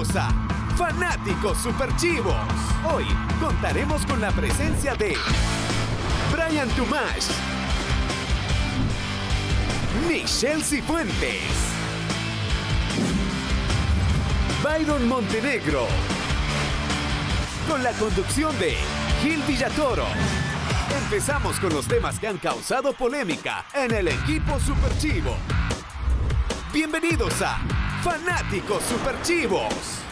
a Fanáticos Superchivos. Hoy contaremos con la presencia de Brian Tumash, Michelle Cifuentes, Byron Montenegro, con la conducción de Gil Villatoro. Empezamos con los temas que han causado polémica en el equipo Superchivo. Bienvenidos a Fanáticos Superchivos.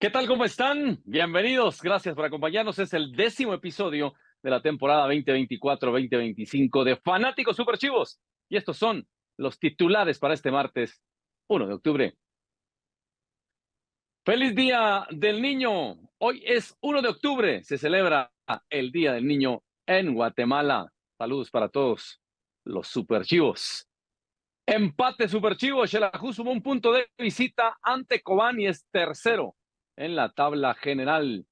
¿Qué tal? ¿Cómo están? Bienvenidos. Gracias por acompañarnos. Es el décimo episodio de la temporada 2024-2025 de Fanáticos Superchivos. Y estos son los titulares para este martes 1 de octubre. Feliz Día del Niño. Hoy es 1 de octubre. Se celebra el Día del Niño en Guatemala. Saludos para todos los superchivos. Empate superchivo. Xelajú sumó un punto de visita ante Cobán y es tercero en la tabla general.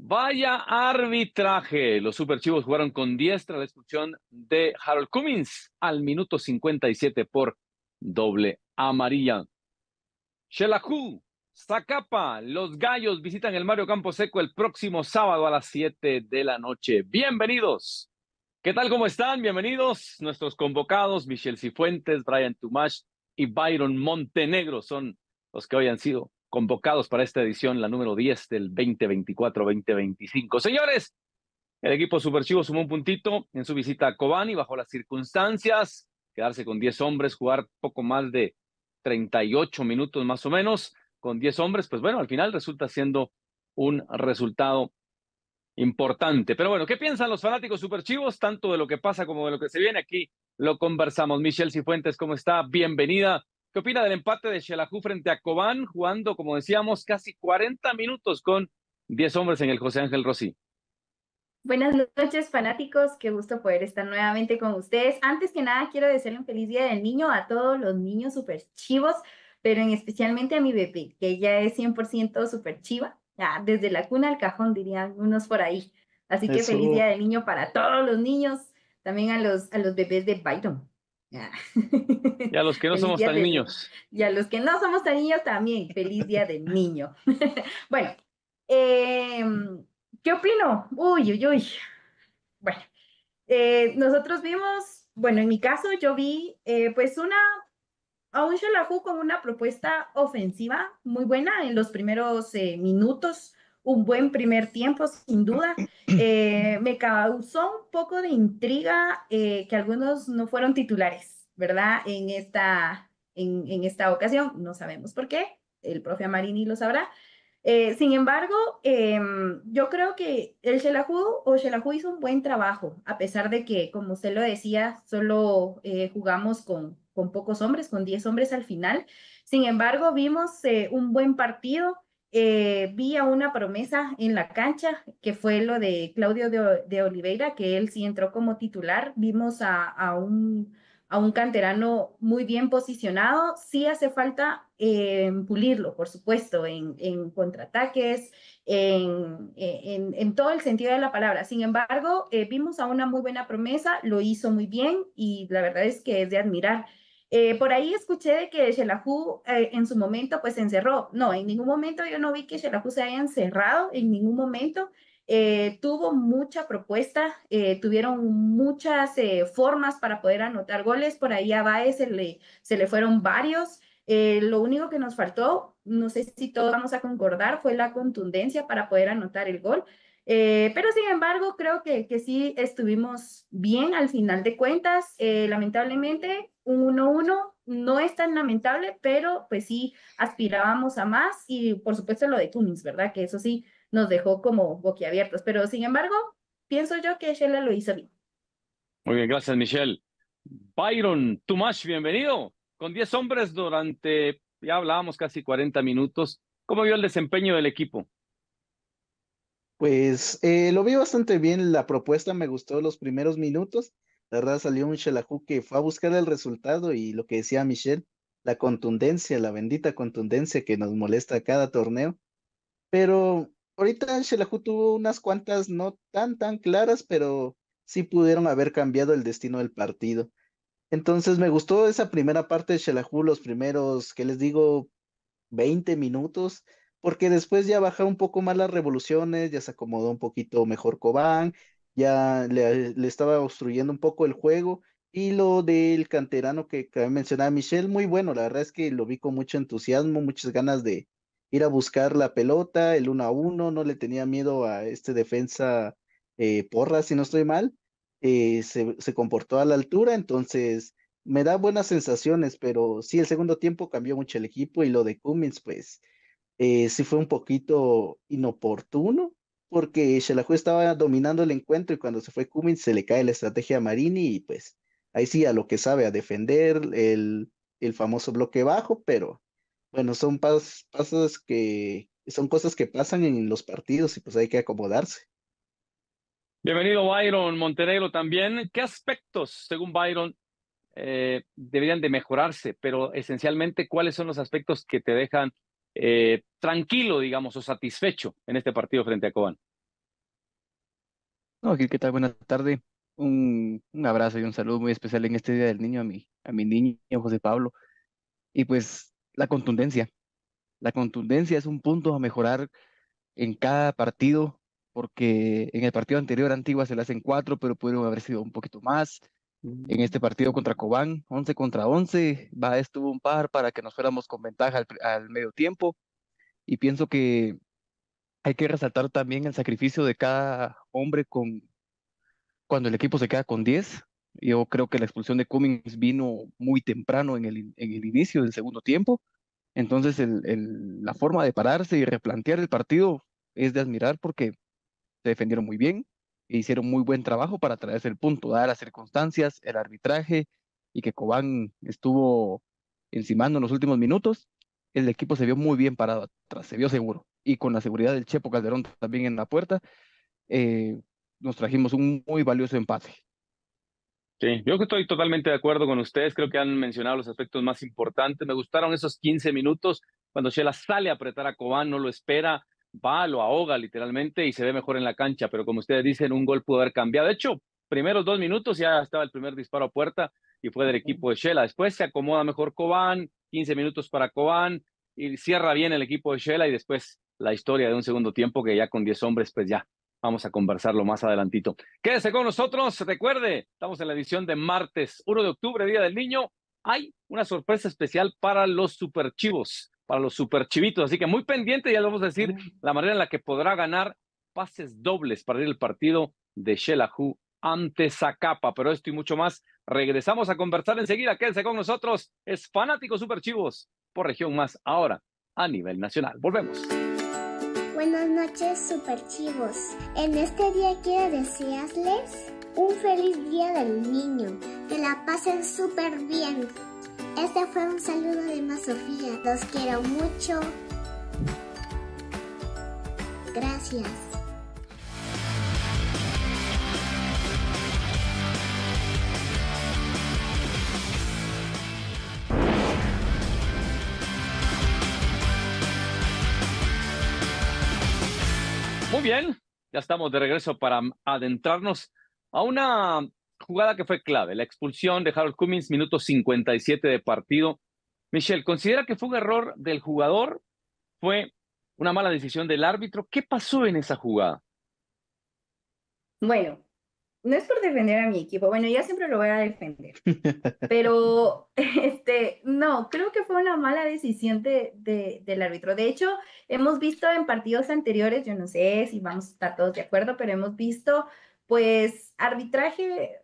Vaya arbitraje. Los superchivos jugaron con diestra la expulsión de Harold Cummins al minuto 57 por doble amarilla. Xelajú Zacapa, los gallos visitan el Mario Campo Seco el próximo sábado a las 7 de la noche. Bienvenidos. ¿Qué tal? ¿Cómo están? Bienvenidos. Nuestros convocados, Michelle Cifuentes, Brian Tumash y Byron Montenegro son los que hoy han sido convocados para esta edición, la número 10 del 2024-2025. Señores, el equipo Superchivo sumó un puntito en su visita a Kobani bajo las circunstancias, quedarse con 10 hombres, jugar poco más de 38 minutos más o menos con 10 hombres, pues bueno, al final resulta siendo un resultado importante. Pero bueno, ¿qué piensan los fanáticos superchivos, tanto de lo que pasa como de lo que se viene? Aquí lo conversamos. Michelle Cifuentes, ¿cómo está? Bienvenida. ¿Qué opina del empate de Xelajú frente a Cobán, jugando, como decíamos, casi 40 minutos con 10 hombres en el José Ángel Rossi? Buenas noches, fanáticos. Qué gusto poder estar nuevamente con ustedes. Antes que nada, quiero desearle un feliz día del niño a todos los niños superchivos pero especialmente a mi bebé, que ya es 100% súper chiva, ya, desde la cuna al cajón, dirían unos por ahí. Así que feliz día del niño para todos los niños, también a los, a los bebés de Byron. Y a los que no somos tan niños. Y a los que no somos tan niños también, feliz día de niño. bueno, em, ¿qué opino? Uy, uy, uy. Bueno, eh, nosotros vimos, bueno, en mi caso yo vi eh, pues una a un con una propuesta ofensiva muy buena en los primeros eh, minutos, un buen primer tiempo, sin duda. Eh, me causó un poco de intriga eh, que algunos no fueron titulares, ¿verdad? En esta, en, esta ocasión, no sabemos por qué, el profe Marini lo sabrá. sin embargo, em, yo creo que el Xelajú o Xelajú hizo un buen trabajo, a pesar de que, como usted lo decía, solo jugamos con con pocos hombres, con 10 hombres al final. Sin embargo, vimos eh, un buen partido. Eh, vi a una promesa en la cancha, que fue lo de Claudio de, Oliveira, que él sí entró como titular. Vimos a, un a un canterano muy bien posicionado, sí hace falta eh, pulirlo, por supuesto, en, en contraataques, en, en, todo el sentido de la palabra. Sin embargo, vimos a una muy buena promesa, lo hizo muy bien y la verdad es que es de admirar. Eh, por ahí escuché de que Shelahu eh, en su momento pues se encerró. No, en ningún momento yo no vi que Shelahu se haya encerrado, en ningún momento. Eh, tuvo mucha propuesta, tuvieron muchas formas para poder anotar goles. Por ahí a Baez se le, se le fueron varios. lo único que nos faltó, no sé si todos vamos a concordar, fue la contundencia para poder anotar el gol. Eh, pero sin embargo, creo que, que, sí estuvimos bien al final de cuentas. Eh, lamentablemente, un 1-1 no es tan lamentable, pero pues sí aspirábamos a más y por supuesto lo de Tunis, ¿verdad? Que eso sí nos dejó como boquiabiertos. Pero sin embargo, pienso yo que Shella lo hizo bien. Muy bien, gracias Michelle. Byron Tumash, bienvenido. Con 10 hombres durante, ya hablábamos casi 40 minutos. ¿Cómo vio el desempeño del equipo? Pues eh, lo vi bastante bien, la propuesta me gustó los primeros minutos. La verdad salió un Shelahu que fue a buscar el resultado y lo que decía Michelle, la contundencia, la bendita contundencia que nos molesta cada torneo. Pero ahorita Shelahu tuvo unas cuantas no tan tan claras, pero sí pudieron haber cambiado el destino del partido. Entonces me gustó esa primera parte de Shelahu, los primeros, qué les digo, 20 minutos, porque después ya baja un poco más las revoluciones, ya se acomodó un poquito mejor Cobán, ya le, estaba obstruyendo un poco el juego. Y lo del canterano que, mencionaba Michelle, muy bueno, la verdad es que lo vi con mucho entusiasmo, muchas ganas de ir a buscar la pelota, el uno a uno, no le tenía miedo a este defensa eh, Porra, si no estoy mal, eh, se, se comportó a la altura, entonces me da buenas sensaciones, pero sí, el segundo tiempo cambió mucho el equipo y lo de Cummins, pues eh, sí fue un poquito inoportuno, porque Shelajú estaba dominando el encuentro y cuando se fue Cummins se le cae la estrategia a Marini y pues ahí sí a lo que sabe, a defender el, famoso bloque bajo, pero bueno, son pasos que son cosas que pasan en los partidos y pues hay que acomodarse. Bienvenido Byron Montenegro también. ¿Qué aspectos, según Byron, eh, deberían de mejorarse? Pero esencialmente, ¿cuáles son los aspectos que te dejan eh, tranquilo, digamos, o satisfecho en este partido frente a Cobán? No, Gil, ¿qué tal? Buenas tardes. Un, abrazo y un saludo muy especial en este Día del Niño a mi, a mi niño José Pablo. Y pues la contundencia. La contundencia es un punto a mejorar en cada partido, porque en el partido anterior Antigua se le hacen cuatro, pero pudieron haber sido un poquito más en este mm. partido contra Cobán, 11 contra 11. va estuvo un par para que nos fuéramos con ventaja al, medio tiempo. Y pienso que hay que resaltar también el sacrificio de cada hombre con, cuando el equipo se queda con 10. Yo creo que la expulsión de Cummings vino muy temprano en el, en el inicio del segundo tiempo. Entonces, la forma de pararse y replantear el partido es de admirar porque se defendieron muy bien, hicieron muy buen trabajo para traerse el punto, dadas las circunstancias, el arbitraje y que Cobán estuvo encimando en los últimos minutos, el equipo se vio muy bien parado atrás, se vio seguro. Y con la seguridad del Chepo Calderón también en la puerta, eh, nos trajimos un muy valioso empate. Sí, yo estoy totalmente de acuerdo con ustedes, creo que han mencionado los aspectos más importantes. Me gustaron esos 15 minutos cuando Shela sale a apretar a Cobán, no lo espera, va, lo ahoga literalmente y se ve mejor en la cancha, pero como ustedes dicen, un gol pudo haber cambiado. De hecho, primeros dos minutos ya estaba el primer disparo a puerta y fue del equipo de Shela. Después se acomoda mejor Cobán, 15 minutos para Cobán y cierra bien el equipo de Shela y después la historia de un segundo tiempo que ya con 10 hombres, pues ya vamos a conversarlo más adelantito. Quédese con nosotros, recuerde, estamos en la edición de martes 1 de octubre, Día del Niño. Hay una sorpresa especial para los superchivos para los superchivitos. Así que muy pendiente, ya les vamos a decir la manera en la que podrá ganar pases dobles para ir al partido de Shelahu ante Zacapa. Pero esto y mucho más, regresamos a conversar enseguida. Quédense con nosotros. Es Fanático Superchivos por Región Más ahora a nivel nacional. Volvemos. Buenas noches, Superchivos. En este día quiero desearles un feliz día del niño. Que la pasen súper bien. Este fue un saludo de más Sofía. Los quiero mucho. Gracias. Muy bien, ya estamos de regreso para adentrarnos a una jugada que fue clave, la expulsión de Harold Cummings, minuto 57 de partido. Michelle, ¿considera que fue un error del jugador? ¿Fue una mala decisión del árbitro? ¿Qué pasó en esa jugada? Bueno, no es por defender a mi equipo, bueno, ya siempre lo voy a defender, pero este, no, creo que fue una mala decisión del árbitro. De hecho, hemos visto en partidos anteriores, yo no sé si vamos a estar todos de acuerdo, pero hemos visto pues arbitraje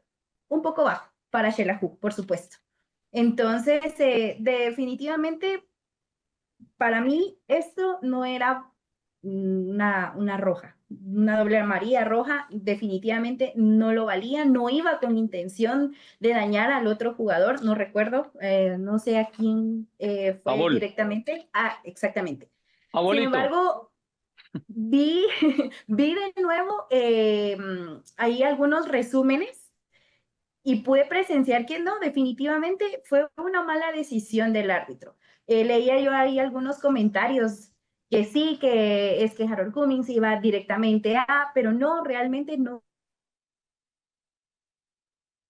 un poco bajo para Shelahu, por supuesto. Entonces, eh, definitivamente, para mí esto no era una, una, roja, una doble amarilla roja, definitivamente no lo valía, no iba con intención de dañar al otro jugador, no recuerdo, eh, no sé a quién eh, fue directamente. Ah, exactamente. Sin embargo, vi, vi de nuevo ahí algunos resúmenes y pude presenciar que no, definitivamente fue una mala decisión del árbitro. Eh, leía yo ahí algunos comentarios que sí, que es que Harold Cummings iba directamente a, pero no, realmente no.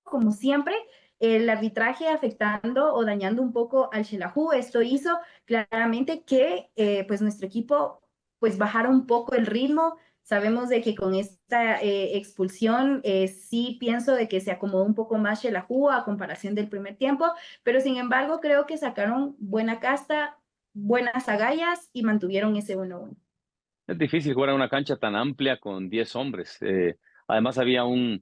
Como siempre, el arbitraje afectando o dañando un poco al Shelahu. Esto hizo claramente que eh, pues nuestro equipo pues bajara un poco el ritmo, Sabemos de que con esta eh, expulsión eh, sí pienso de que se acomodó un poco más Shelahua a comparación del primer tiempo, pero sin embargo creo que sacaron buena casta, buenas agallas y mantuvieron ese 1-1. Es difícil jugar en una cancha tan amplia con 10 hombres. Eh, además había una,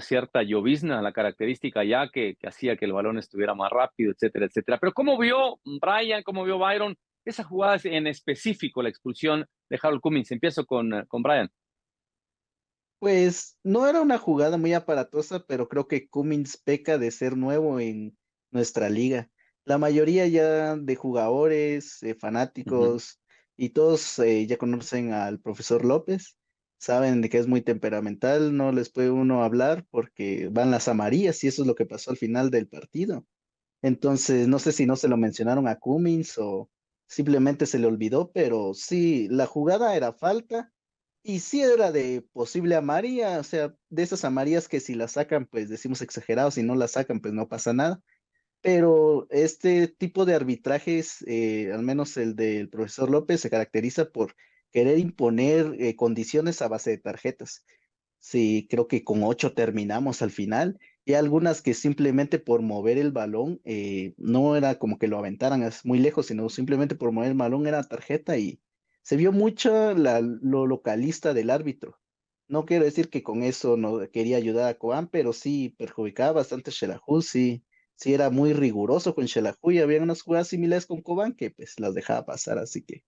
cierta llovizna, la característica ya que, hacía que el balón estuviera más rápido, etcétera, etcétera. Pero ¿cómo vio Brian, cómo vio Byron esa jugada en específico, la expulsión de Harold Cummings? Empiezo con, eh, con Brian. Pues no era una jugada muy aparatosa, pero creo que Cummings peca de ser nuevo en nuestra liga. La mayoría ya de jugadores, eh, fanáticos y todos eh, ya conocen al profesor López, saben de que es muy temperamental, no les puede uno hablar porque van las amarillas y eso es lo que pasó al final del partido. Entonces, no sé si no se lo mencionaron a Cummins o Simplemente se le olvidó, pero sí, la jugada era falta y sí era de posible amarilla, o sea, de esas amarillas que si la sacan, pues decimos exagerado, si no la sacan, pues no pasa nada. Pero este tipo de arbitrajes, eh, al menos el del profesor López, se caracteriza por querer imponer eh, condiciones a base de tarjetas. Sí, creo que con ocho terminamos al final y algunas que simplemente por mover el balón, eh, no era como que lo aventaran muy lejos, sino simplemente por mover el balón era tarjeta y se vio mucho la, lo localista del árbitro. No quiero decir que con eso no quería ayudar a Cobán pero sí perjudicaba bastante a Shelahu, sí, era muy riguroso con Shelahu y había unas jugadas similares con Cobán que pues las dejaba pasar, así que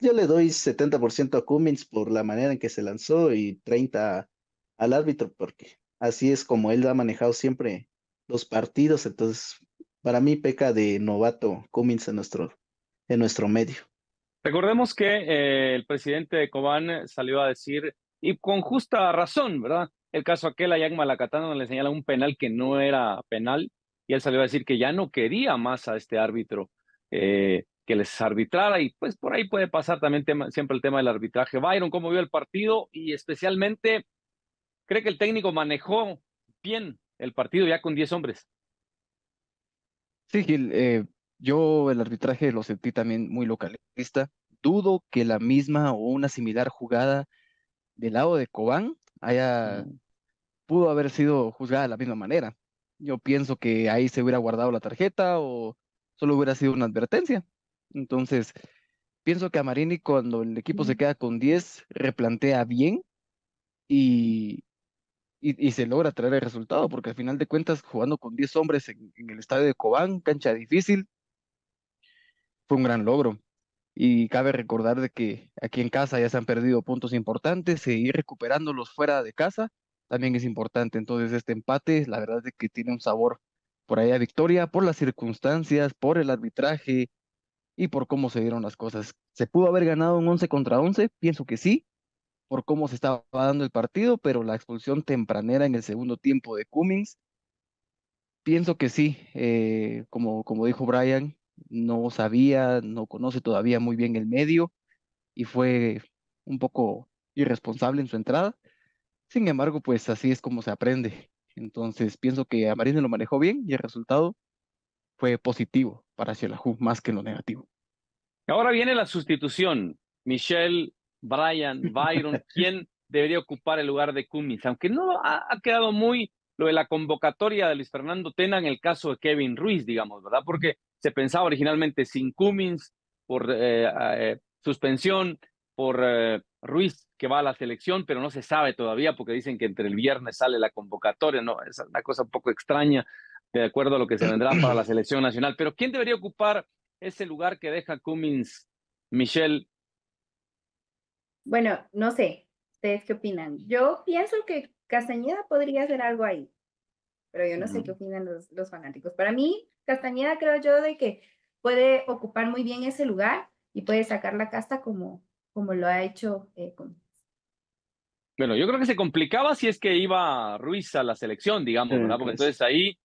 yo le doy 70% a Cummins por la manera en que se lanzó y 30 al árbitro porque así es como él ha manejado siempre los partidos, entonces para mí peca de novato Cummins en nuestro, en nuestro medio. Recordemos que eh, el presidente de Cobán salió a decir, y con justa razón, ¿verdad? El caso aquel a Jack le señala un penal que no era penal, y él salió a decir que ya no quería más a este árbitro eh, que les arbitrara, y pues por ahí puede pasar también siempre el tema del arbitraje. Byron, ¿cómo vio el partido? Y especialmente ¿Cree que el técnico manejó bien el partido ya con 10 hombres? Sí, Gil, eh, yo el arbitraje lo sentí también muy localista. Dudo que la misma o una similar jugada del lado de Cobán haya mm. pudo haber sido juzgada de la misma manera. Yo pienso que ahí se hubiera guardado la tarjeta o solo hubiera sido una advertencia. Entonces, pienso que a Marini cuando el equipo se queda con 10 replantea bien y, y, se logra traer el resultado, porque al final de cuentas, jugando con 10 hombres en, el estadio de Cobán, cancha difícil, fue un gran logro. Y cabe recordar de que aquí en casa ya se han perdido puntos importantes, seguir recuperándolos fuera de casa también es importante. Entonces este empate, la verdad es que tiene un sabor por ahí a victoria, por las circunstancias, por el arbitraje y por cómo se dieron las cosas. ¿Se pudo haber ganado un 11 contra 11? Pienso que sí, por cómo se estaba dando el partido, pero la expulsión tempranera en el segundo tiempo de Cummings, pienso que sí, eh, como, como dijo Brian, no sabía, no conoce todavía muy bien el medio y fue un poco irresponsable en su entrada. Sin embargo, pues así es como se aprende. Entonces, pienso que a Amarín lo manejó bien y el resultado fue positivo para Cielajú, más que lo negativo. Ahora viene la sustitución. Michelle Brian, Byron, quién debería ocupar el lugar de Cummins, aunque no ha, quedado muy lo de la convocatoria de Luis Fernando Tena en el caso de Kevin Ruiz, digamos, ¿verdad? Porque se pensaba originalmente sin Cummins por eh, eh, suspensión, por eh, Ruiz que va a la selección, pero no se sabe todavía porque dicen que entre el viernes sale la convocatoria, ¿no? Es una cosa un poco extraña de acuerdo a lo que se vendrá para la selección nacional. Pero ¿quién debería ocupar ese lugar que deja Cummins, Michelle, bueno, no sé, ¿ustedes qué opinan? Yo pienso que Castañeda podría hacer algo ahí, pero yo no sé qué opinan los, los, fanáticos. Para mí, Castañeda creo yo de que puede ocupar muy bien ese lugar y puede sacar la casta como, como lo ha hecho eh, Bueno, yo creo que se complicaba si es que iba Ruiz a la selección, digamos, ¿verdad? Porque entonces ahí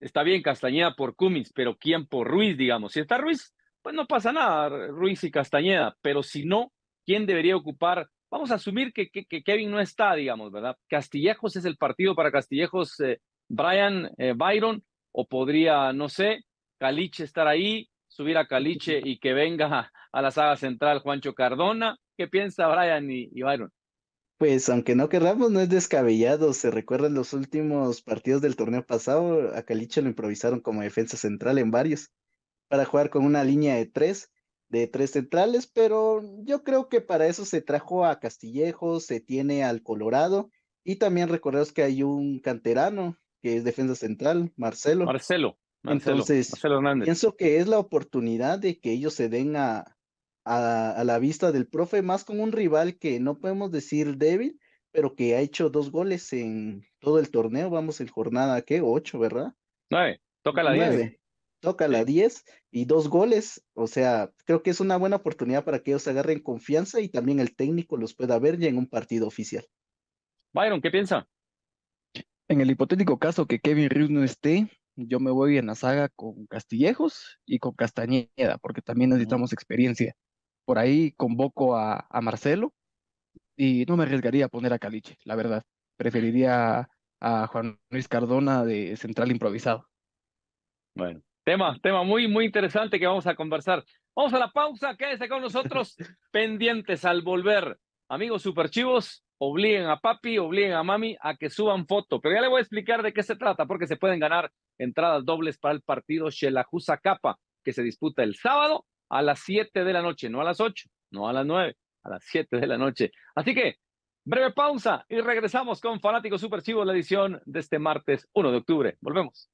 está bien Castañeda por Cummins, pero ¿quién por Ruiz, digamos? Si está Ruiz, pues no pasa nada, Ruiz y Castañeda, pero si no, quién debería ocupar. Vamos a asumir que, Kevin no está, digamos, ¿verdad? Castillejos es el partido para Castillejos, eh, Brian, eh, Byron, o podría, no sé, Caliche estar ahí, subir a Caliche y que venga a la saga central Juancho Cardona. ¿Qué piensa Brian y, Byron? Pues aunque no querramos, no es descabellado. Se recuerdan los últimos partidos del torneo pasado, a Caliche lo improvisaron como defensa central en varios, para jugar con una línea de tres de tres centrales, pero yo creo que para eso se trajo a Castillejo, se tiene al Colorado y también recordemos que hay un canterano que es defensa central, Marcelo. Marcelo. Entonces, Hernández. pienso que es la oportunidad de que ellos se den a, a, la vista del profe, más con un rival que no podemos decir débil, pero que ha hecho dos goles en todo el torneo. Vamos en jornada, que, Ocho, ¿verdad? Nueve, toca la diez toca la 10 y dos goles. O sea, creo que es una buena oportunidad para que ellos se agarren confianza y también el técnico los pueda ver ya en un partido oficial. Byron, ¿qué piensa? En el hipotético caso que Kevin Ruiz no esté, yo me voy en la saga con Castillejos y con Castañeda, porque también necesitamos experiencia. Por ahí convoco a Marcelo y no me arriesgaría a poner a Caliche, la verdad. Preferiría a Juan Luis Cardona de central improvisado. Bueno, Tema, tema muy, muy interesante que vamos a conversar. Vamos a la pausa, quédese con nosotros pendientes al volver. Amigos superchivos, obliguen a papi, obliguen a mami a que suban foto. Pero ya le voy a explicar de qué se trata, porque se pueden ganar entradas dobles para el partido Shelajusa Capa, que se disputa el sábado a las 7 de la noche, no a las 8, no a las 9, a las 7 de la noche. Así que, breve pausa y regresamos con Fanáticos Superchivos, la edición de este martes 1 de octubre. Volvemos.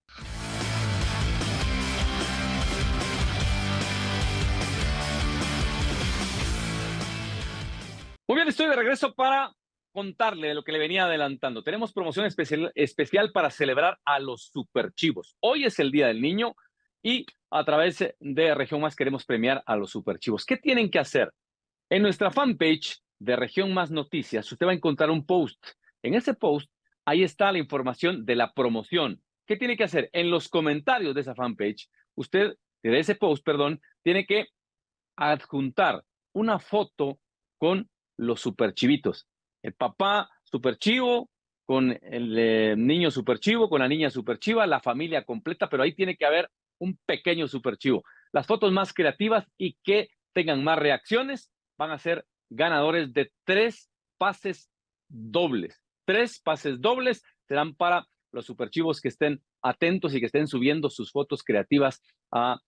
Muy bien, estoy de regreso para contarle lo que le venía adelantando. Tenemos promoción especial, especial para celebrar a los superchivos. Hoy es el Día del Niño y a través de Región Más queremos premiar a los superchivos. ¿Qué tienen que hacer? En nuestra fanpage de Región Más Noticias, usted va a encontrar un post. En ese post, ahí está la información de la promoción. ¿Qué tiene que hacer? En los comentarios de esa fanpage, usted, de ese post, perdón, tiene que adjuntar una foto con los superchivitos. El papá superchivo con el eh, niño superchivo, con la niña superchiva, la familia completa, pero ahí tiene que haber un pequeño superchivo. Las fotos más creativas y que tengan más reacciones van a ser ganadores de tres pases dobles. Tres pases dobles serán para los superchivos que estén atentos y que estén subiendo sus fotos creativas a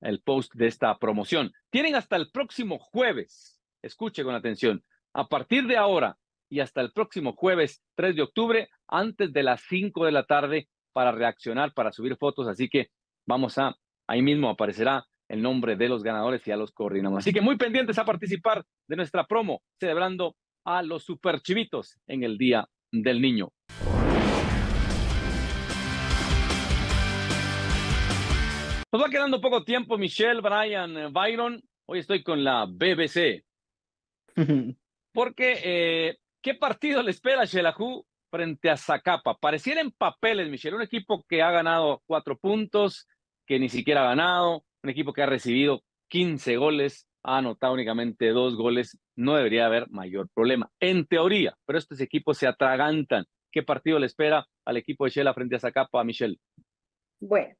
el post de esta promoción. Tienen hasta el próximo jueves. Escuche con atención. A partir de ahora y hasta el próximo jueves 3 de octubre, antes de las 5 de la tarde, para reaccionar, para subir fotos. Así que vamos a, ahí mismo aparecerá el nombre de los ganadores y a los coordinadores. Así que muy pendientes a participar de nuestra promo, celebrando a los superchivitos en el Día del Niño. Nos va quedando poco tiempo, Michelle, Brian, eh, Byron. Hoy estoy con la BBC. porque eh, ¿qué partido le espera a frente a Zacapa? Pareciera en papeles, Michelle, un equipo que ha ganado cuatro puntos, que ni siquiera ha ganado, un equipo que ha recibido 15 goles, ha anotado únicamente dos goles, no debería haber mayor problema, en teoría, pero estos equipos se atragantan. ¿Qué partido le espera al equipo de Shela frente a Zacapa, Michelle? Bueno,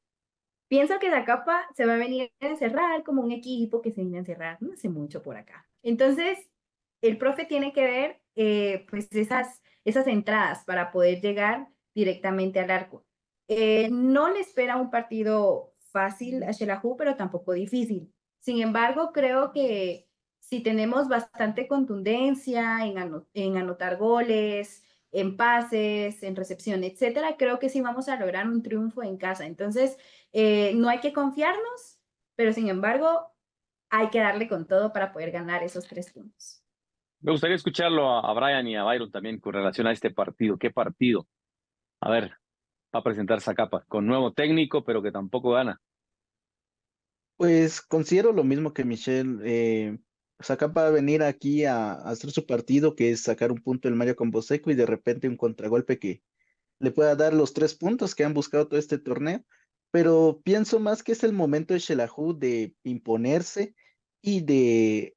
pienso que Zacapa se va a venir a encerrar como un equipo que se viene a encerrar no hace mucho por acá. Entonces, el profe tiene que ver eh, pues esas, entradas para poder llegar directamente al arco. Eh, no le espera un partido fácil a Shelahu, pero tampoco difícil. Sin embargo, creo que si tenemos bastante contundencia en, anotar goles, en pases, en recepción, etcétera, creo que sí vamos a lograr un triunfo en casa. Entonces, eh, no hay que confiarnos, pero sin embargo, hay que darle con todo para poder ganar esos tres puntos. Me gustaría escucharlo a, Brian y a Byron también con relación a este partido. ¿Qué partido? A ver, va a presentar Zacapa con nuevo técnico, pero que tampoco gana. Pues considero lo mismo que Michelle. Eh, Zacapa va a venir aquí a, hacer su partido, que es sacar un punto del Mario boseco y de repente un contragolpe que le pueda dar los tres puntos que han buscado todo este torneo. Pero pienso más que es el momento de Shelahu de imponerse y de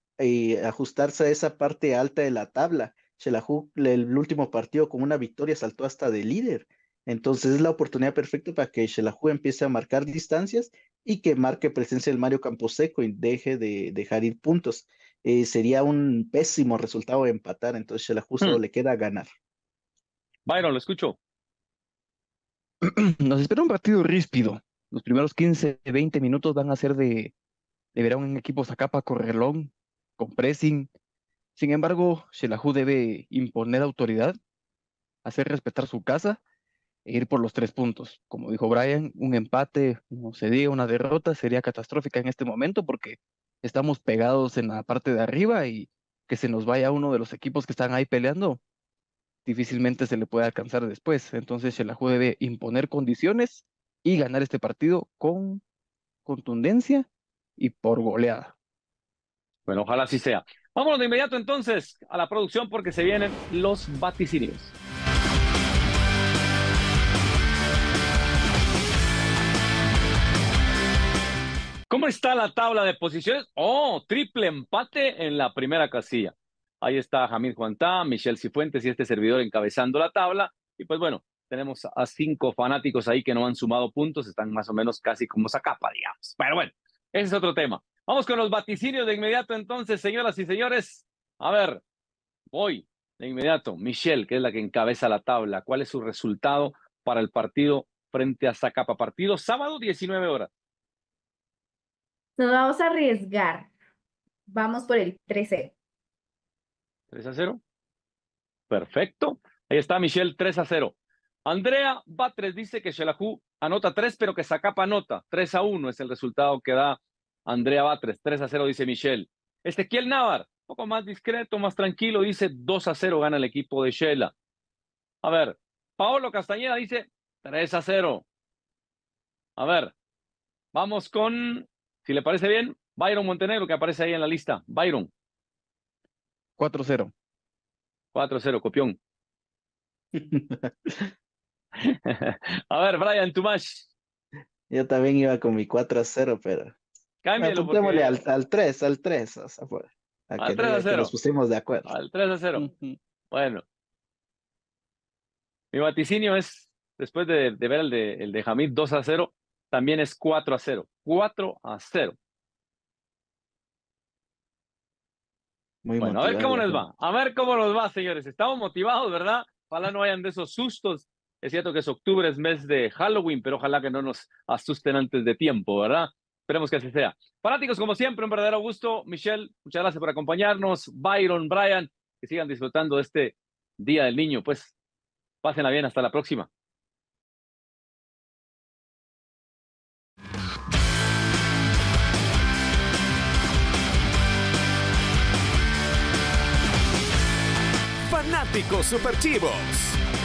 ajustarse a esa parte alta de la tabla. Chelaju el último partido con una victoria, saltó hasta de líder. Entonces es la oportunidad perfecta para que Chelaju empiece a marcar distancias y que marque presencia del Mario Camposeco y deje de dejar ir puntos. Eh, sería un pésimo resultado empatar, entonces Chelaju solo hmm. le queda ganar. Byron, lo escucho. Nos espera un partido ríspido. Los primeros 15, 20 minutos van a ser de, de ver a un equipo Zacapa correlón, con pressing. Sin embargo, la debe imponer autoridad, hacer respetar su casa e ir por los tres puntos. Como dijo Brian, un empate, no se diga una derrota, sería catastrófica en este momento porque estamos pegados en la parte de arriba y que se nos vaya uno de los equipos que están ahí peleando, difícilmente se le puede alcanzar después. Entonces Shelahu debe imponer condiciones y ganar este partido con contundencia y por goleada. Bueno, ojalá así sea. Vámonos de inmediato entonces a la producción porque se vienen los vaticinios. ¿Cómo está la tabla de posiciones? Oh, triple empate en la primera casilla. Ahí está Jamil Juantá, Michelle Cifuentes y este servidor encabezando la tabla. Y pues bueno, tenemos a cinco fanáticos ahí que no han sumado puntos, están más o menos casi como sacapa, digamos. Pero bueno, ese es otro tema. Vamos con los vaticinios de inmediato entonces, señoras y señores. A ver, voy de inmediato. Michelle, que es la que encabeza la tabla, ¿cuál es su resultado para el partido frente a Zacapa? Partido sábado, 19 horas. Nos vamos a arriesgar. Vamos por el 3-0. 3 a 0. Perfecto. Ahí está Michelle, 3 a 0. Andrea Batres dice que Shelahu anota 3, pero que Zacapa anota 3 a 1 es el resultado que da Andrea Batres, 3 a 0, dice Michelle. Ezequiel Navar, un poco más discreto, más tranquilo, dice 2 a 0, gana el equipo de Shela. A ver, Paolo Castañeda dice 3 a 0. A ver, vamos con, si le parece bien, Byron Montenegro, que aparece ahí en la lista. Byron. 4 a 0. 4 a 0, copión. a ver, Brian Tumash. Yo también iba con mi 4 a 0, pero Cámbialo. Porque... Al, 3, al 3. al 3 a 0. nos pusimos de acuerdo. Al 3 a 0. Bueno. Mi vaticinio es, después de, ver el de, el de Hamid 2 a 0, también es 4 a 0. 4 a 0. Muy bueno, a ver cómo nos va. A ver cómo nos va, señores. Estamos motivados, ¿verdad? Ojalá no hayan de esos sustos. Es cierto que es octubre, es mes de Halloween, pero ojalá que no nos asusten antes de tiempo, ¿verdad? Esperemos que así sea. Fanáticos, como siempre, un verdadero gusto. Michelle, muchas gracias por acompañarnos. Byron, Brian, que sigan disfrutando de este Día del Niño. Pues pásenla bien, hasta la próxima. Fanáticos Superchivos.